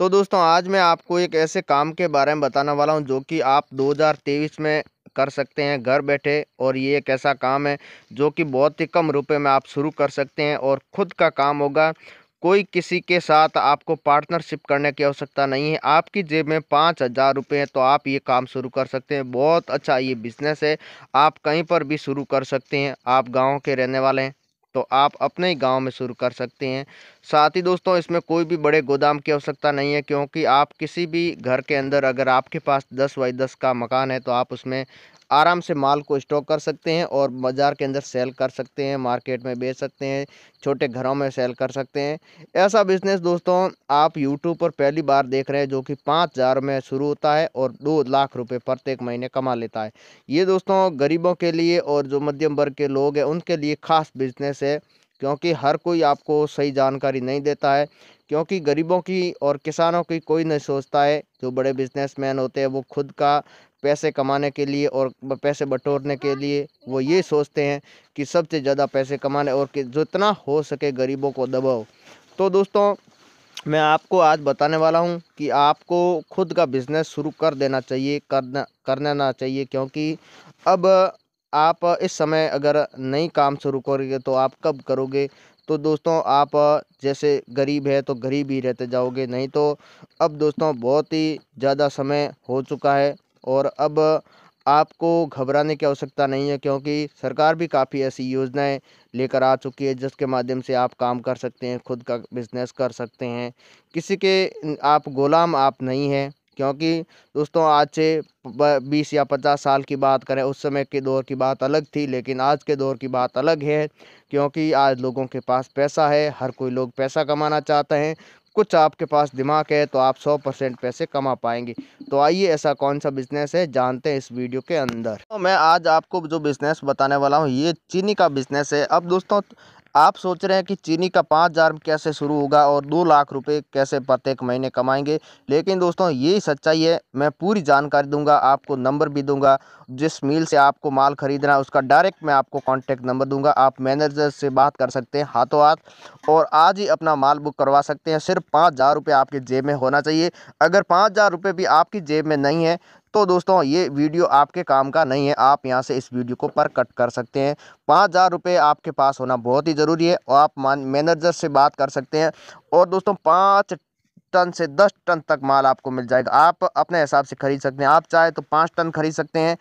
तो दोस्तों आज मैं आपको एक ऐसे काम के बारे में बताने वाला हूं जो कि आप 2023 में कर सकते हैं घर बैठे और ये एक ऐसा काम है जो कि बहुत ही कम रुपए में आप शुरू कर सकते हैं और ख़ुद का काम होगा कोई किसी के साथ आपको पार्टनरशिप करने की आवश्यकता नहीं है आपकी जेब में पाँच हज़ार रुपये हैं तो आप ये काम शुरू कर सकते हैं बहुत अच्छा ये बिजनेस है आप कहीं पर भी शुरू कर सकते हैं आप गांव के रहने वाले हैं तो आप अपने ही गांव में शुरू कर सकते हैं साथ ही दोस्तों इसमें कोई भी बड़े गोदाम की आवश्यकता नहीं है क्योंकि आप किसी भी घर के अंदर अगर आपके पास दस बाई दस का मकान है तो आप उसमें आराम से माल को स्टॉक कर सकते हैं और बाज़ार के अंदर सेल कर सकते हैं मार्केट में बेच सकते हैं छोटे घरों में सेल कर सकते हैं ऐसा बिज़नेस दोस्तों आप यूट्यूब पर पहली बार देख रहे हैं जो कि पाँच हज़ार में शुरू होता है और दो लाख रुपये प्रत्येक महीने कमा लेता है ये दोस्तों गरीबों के लिए और जो मध्यम वर्ग के लोग हैं उनके लिए ख़ास बिज़नेस है क्योंकि हर कोई आपको सही जानकारी नहीं देता है क्योंकि गरीबों की और किसानों की कोई नहीं सोचता है जो बड़े बिजनेसमैन होते हैं वो खुद का पैसे कमाने के लिए और पैसे बटोरने के लिए वो ये सोचते हैं कि सबसे ज़्यादा पैसे कमाने और कि जितना हो सके गरीबों को दबाओ तो दोस्तों मैं आपको आज बताने वाला हूँ कि आपको खुद का बिज़नेस शुरू कर देना चाहिए करना करना चाहिए क्योंकि अब आप इस समय अगर नई काम शुरू करोगे तो आप कब करोगे तो दोस्तों आप जैसे गरीब है तो गरीब ही रहते जाओगे नहीं तो अब दोस्तों बहुत ही ज़्यादा समय हो चुका है और अब आपको घबराने की आवश्यकता नहीं है क्योंकि सरकार भी काफ़ी ऐसी योजनाएं लेकर आ चुकी है जिसके माध्यम से आप काम कर सकते हैं खुद का बिजनेस कर सकते हैं किसी के आप गुलाम आप नहीं हैं क्योंकि दोस्तों आज से बीस या पचास साल की बात करें उस समय के दौर की बात अलग थी लेकिन आज के दौर की बात अलग है क्योंकि आज लोगों के पास पैसा है हर कोई लोग पैसा कमाना चाहते हैं कुछ आपके पास दिमाग है तो आप 100 परसेंट पैसे कमा पाएंगे तो आइए ऐसा कौन सा बिज़नेस है जानते हैं इस वीडियो के अंदर तो मैं आज आपको जो बिज़नेस बताने वाला हूँ ये चीनी का बिज़नेस है अब दोस्तों आप सोच रहे हैं कि चीनी का पाँच हज़ार कैसे शुरू होगा और दो लाख रुपए कैसे प्रत्येक महीने कमाएंगे लेकिन दोस्तों ये सच्चाई है मैं पूरी जानकारी दूंगा आपको नंबर भी दूंगा जिस मिल से आपको माल खरीदना है उसका डायरेक्ट मैं आपको कांटेक्ट नंबर दूंगा आप मैनेजर से बात कर सकते हैं हाथों हाथ और आज ही अपना माल बुक करवा सकते हैं सिर्फ पाँच हज़ार आपके जेब में होना चाहिए अगर पाँच हज़ार भी आपकी जेब में नहीं है तो दोस्तों ये वीडियो आपके काम का नहीं है आप यहाँ से इस वीडियो को पर कट कर सकते हैं पाँच हज़ार रुपये आपके पास होना बहुत ही ज़रूरी है और आप मैनेजर से बात कर सकते हैं और दोस्तों पाँच टन से दस टन तक माल आपको मिल जाएगा आप अपने हिसाब से खरीद सकते हैं आप चाहे तो पाँच टन खरीद सकते हैं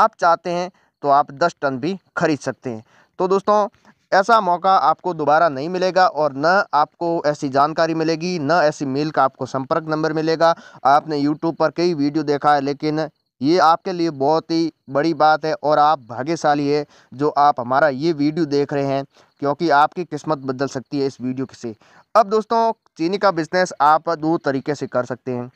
आप चाहते हैं तो आप दस टन भी खरीद सकते हैं तो दोस्तों ऐसा मौका आपको दोबारा नहीं मिलेगा और न आपको ऐसी जानकारी मिलेगी न ऐसी मेल का आपको संपर्क नंबर मिलेगा आपने यूट्यूब पर कई वीडियो देखा है लेकिन ये आपके लिए बहुत ही बड़ी बात है और आप भाग्यशाली है जो आप हमारा ये वीडियो देख रहे हैं क्योंकि आपकी किस्मत बदल सकती है इस वीडियो से अब दोस्तों चीनी का बिज़नेस आप दो तरीके से कर सकते हैं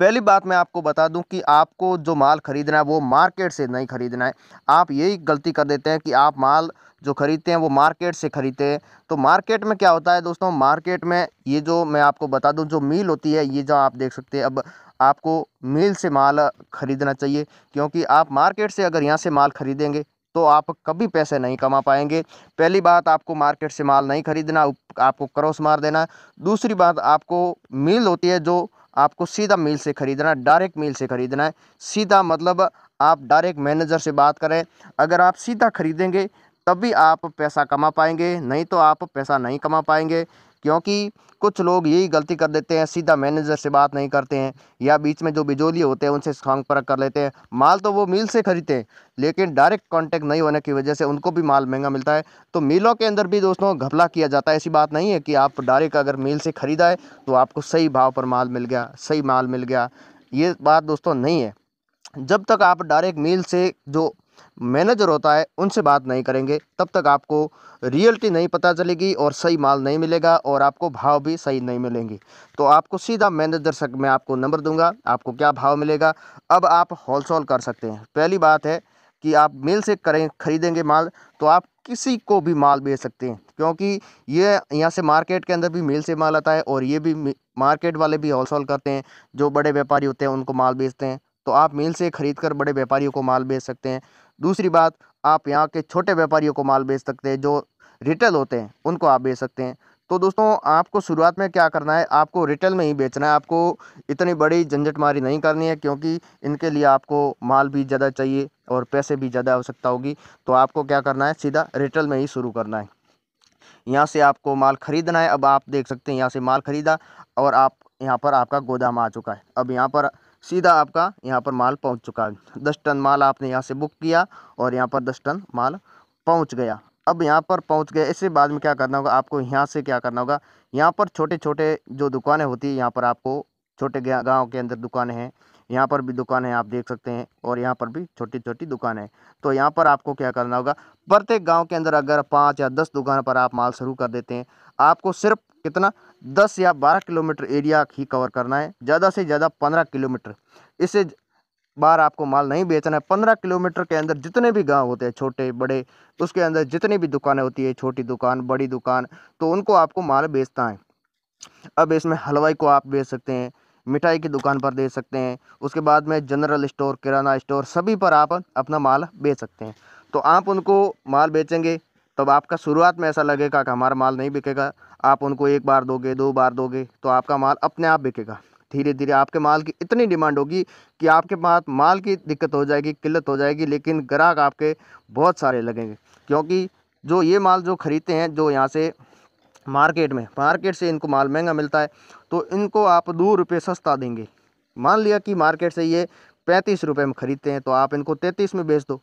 पहली बात मैं आपको बता दूं कि आपको जो माल ख़रीदना है वो मार्केट से नहीं ख़रीदना है आप यही गलती कर देते हैं कि आप माल जो ख़रीदते हैं वो मार्केट से ख़रीदते हैं तो मार्केट में क्या होता है दोस्तों मार्केट में ये जो मैं आपको बता दूं जो मील होती है ये जो आप देख सकते हैं अब आपको मील से माल ख़रीदना चाहिए क्योंकि आप मार्केट से अगर यहाँ से माल ख़रीदेंगे तो आप कभी पैसे नहीं कमा पाएंगे पहली बात आपको मार्केट से माल नहीं ख़रीदना आपको क्रॉस मार देना दूसरी बात आपको मील होती है जो आपको सीधा मिल से ख़रीदना है डायरेक्ट मिल से ख़रीदना है सीधा मतलब आप डायरेक्ट मैनेजर से बात करें अगर आप सीधा ख़रीदेंगे तभी आप पैसा कमा पाएंगे नहीं तो आप पैसा नहीं कमा पाएंगे क्योंकि कुछ लोग यही गलती कर देते हैं सीधा मैनेजर से बात नहीं करते हैं या बीच में जो बिजोली होते हैं उनसे संपर्क कर लेते हैं माल तो वो मिल से खरीदते हैं लेकिन डायरेक्ट कांटेक्ट नहीं होने की वजह से उनको भी माल महंगा मिलता है तो मिलों के अंदर भी दोस्तों घपला किया जाता है ऐसी बात नहीं है कि आप डायरेक्ट अगर मिल से ख़रीदा तो आपको सही भाव पर माल मिल गया सही माल मिल गया ये बात दोस्तों नहीं है जब तक आप डायरेक्ट मिल से जो मैनेजर होता है उनसे बात नहीं करेंगे तब तक आपको रियलिटी नहीं पता चलेगी और सही माल नहीं मिलेगा और आपको भाव भी सही नहीं मिलेंगे तो आपको सीधा मैनेजर से मैं आपको नंबर दूंगा आपको क्या भाव मिलेगा अब आप होलसेल कर सकते हैं पहली बात है कि आप मिल से करें ख़रीदेंगे माल तो आप किसी को भी माल बेच सकते हैं क्योंकि ये यहाँ से मार्केट के अंदर भी मिल से माल आता है और ये भी मार्केट वाले भी होलसेल करते हैं जो बड़े व्यापारी होते हैं उनको माल बेचते हैं तो आप मिल से ख़रीद कर बड़े व्यापारियों को माल बेच सकते हैं दूसरी बात आप यहाँ के छोटे व्यापारियों को माल बेच सकते हैं जो रिटेल होते हैं उनको आप बेच सकते हैं तो दोस्तों आपको शुरुआत में क्या करना है आपको रिटेल में ही बेचना है आपको इतनी बड़ी झंझटमारी नहीं करनी है क्योंकि इनके लिए आपको माल भी ज़्यादा चाहिए और पैसे भी ज़्यादा आवश्यकता होगी तो आपको क्या करना है सीधा रिटेल में ही शुरू करना है यहाँ से आपको माल ख़रीदना है अब आप देख सकते हैं यहाँ से माल ख़रीदा और आप यहाँ पर आपका गोदाम आ चुका है अब यहाँ पर सीधा आपका यहाँ पर माल पहुँच चुका है दस टन माल आपने यहाँ से बुक किया और यहाँ पर दस टन माल पहुँच गया अब यहाँ पर पहुँच गए इससे बाद में क्या करना होगा आपको यहाँ से क्या करना होगा यहाँ पर छोटे छोटे जो दुकानें होती हैं यहाँ पर आपको छोटे गाँव के अंदर दुकानें हैं यहाँ पर भी दुकान है आप देख सकते हैं और यहाँ पर भी छोटी छोटी दुकान है तो यहाँ पर आपको क्या करना होगा प्रत्येक गाँव के अंदर अगर पाँच या दस दुकान पर आप माल शुरू कर देते हैं आपको सिर्फ कितना दस या बारह किलोमीटर एरिया ही कवर करना है ज़्यादा से ज़्यादा पंद्रह किलोमीटर इससे बाहर आपको माल नहीं बेचना है पंद्रह किलोमीटर के अंदर जितने भी गांव होते हैं छोटे बड़े उसके अंदर जितनी भी दुकानें होती है छोटी दुकान बड़ी दुकान तो उनको आपको माल बेचना है अब इसमें हलवाई को आप बेच सकते हैं मिठाई की दुकान पर दे सकते हैं उसके बाद में जनरल स्टोर किराना स्टोर सभी पर आप अपना माल बेच सकते हैं तो आप उनको माल बेचेंगे तब आपका शुरुआत में ऐसा लगेगा कि हमारा माल नहीं बिकेगा आप उनको एक बार दोगे दो बार दोगे तो आपका माल अपने आप बिकेगा धीरे धीरे आपके माल की इतनी डिमांड होगी कि आपके पास माल की दिक्कत हो जाएगी किल्लत हो जाएगी लेकिन ग्राहक आपके बहुत सारे लगेंगे क्योंकि जो ये माल जो ख़रीदते हैं जो यहाँ से मार्केट में मार्केट से इनको माल महंगा मिलता है तो इनको आप दो रुपये सस्ता देंगे मान लिया कि मार्केट से ये पैंतीस रुपये में ख़रीदते हैं तो आप इनको तैंतीस में बेच दो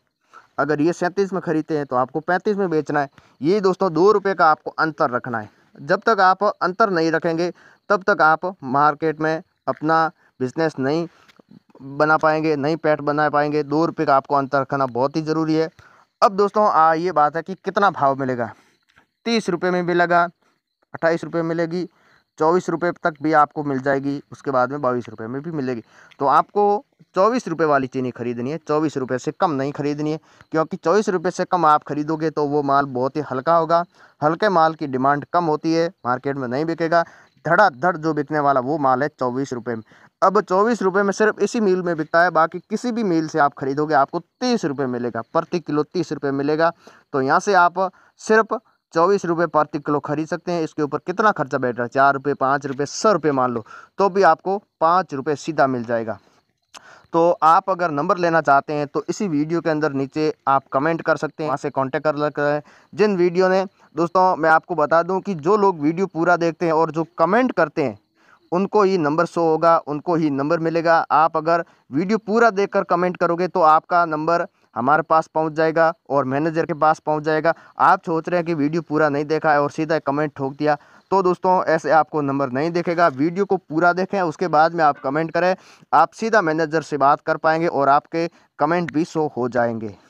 अगर ये सैंतीस में ख़रीदते हैं तो आपको पैंतीस में बेचना है ये दोस्तों दो रुपये का आपको अंतर रखना है जब तक आप अंतर नहीं रखेंगे तब तक आप मार्केट में अपना बिजनेस नहीं बना पाएंगे नहीं पैट बना पाएंगे दो रुपये का आपको अंतर रखना बहुत ही ज़रूरी है अब दोस्तों आ ये बात है कि कितना भाव मिलेगा तीस रुपये में मिलेगा अट्ठाईस रुपये मिलेगी चौबीस रुपये तक भी आपको मिल जाएगी उसके बाद में बाईस रुपये में भी मिलेगी तो आपको चौबीस रुपये वाली चीनी खरीदनी है चौबीस रुपये से कम नहीं खरीदनी है क्योंकि चौबीस रुपये से कम आप खरीदोगे तो वो माल बहुत ही हल्का होगा हल्के माल की डिमांड कम होती है मार्केट में नहीं बिकेगा धड़ाधड़ जो बिकने वाला वो माल है चौबीस रुपये में अब चौबीस रुपये में सिर्फ इसी मील में बिकता है बाकी किसी भी मील से आप खरीदोगे आपको तीस रुपये मिलेगा प्रति किलो तीस रुपये मिलेगा तो यहाँ से आप सिर्फ चौबीस रुपये प्रति किलो खरीद सकते हैं इसके ऊपर कितना खर्चा बैठ रहा है चार रुपये पाँच रुपये सौ रुपये मान लो तो भी आपको पाँच रुपये सीधा मिल जाएगा तो आप अगर नंबर लेना चाहते हैं तो इसी वीडियो के अंदर नीचे आप कमेंट कर सकते हैं वहाँ से कॉन्टेक्ट कर सकते हैं जिन वीडियो ने दोस्तों मैं आपको बता दूँ कि जो लोग वीडियो पूरा देखते हैं और जो कमेंट करते हैं उनको ही नंबर शो होगा उनको ही नंबर मिलेगा आप अगर वीडियो पूरा देखकर कमेंट करोगे तो आपका नंबर हमारे पास पहुंच जाएगा और मैनेजर के पास पहुंच जाएगा आप सोच रहे हैं कि वीडियो पूरा नहीं देखा है और सीधा कमेंट ठोक दिया तो दोस्तों ऐसे आपको नंबर नहीं देखेगा वीडियो को पूरा देखें उसके बाद में आप कमेंट करें आप सीधा मैनेजर से बात कर पाएंगे और आपके कमेंट भी शो हो जाएंगे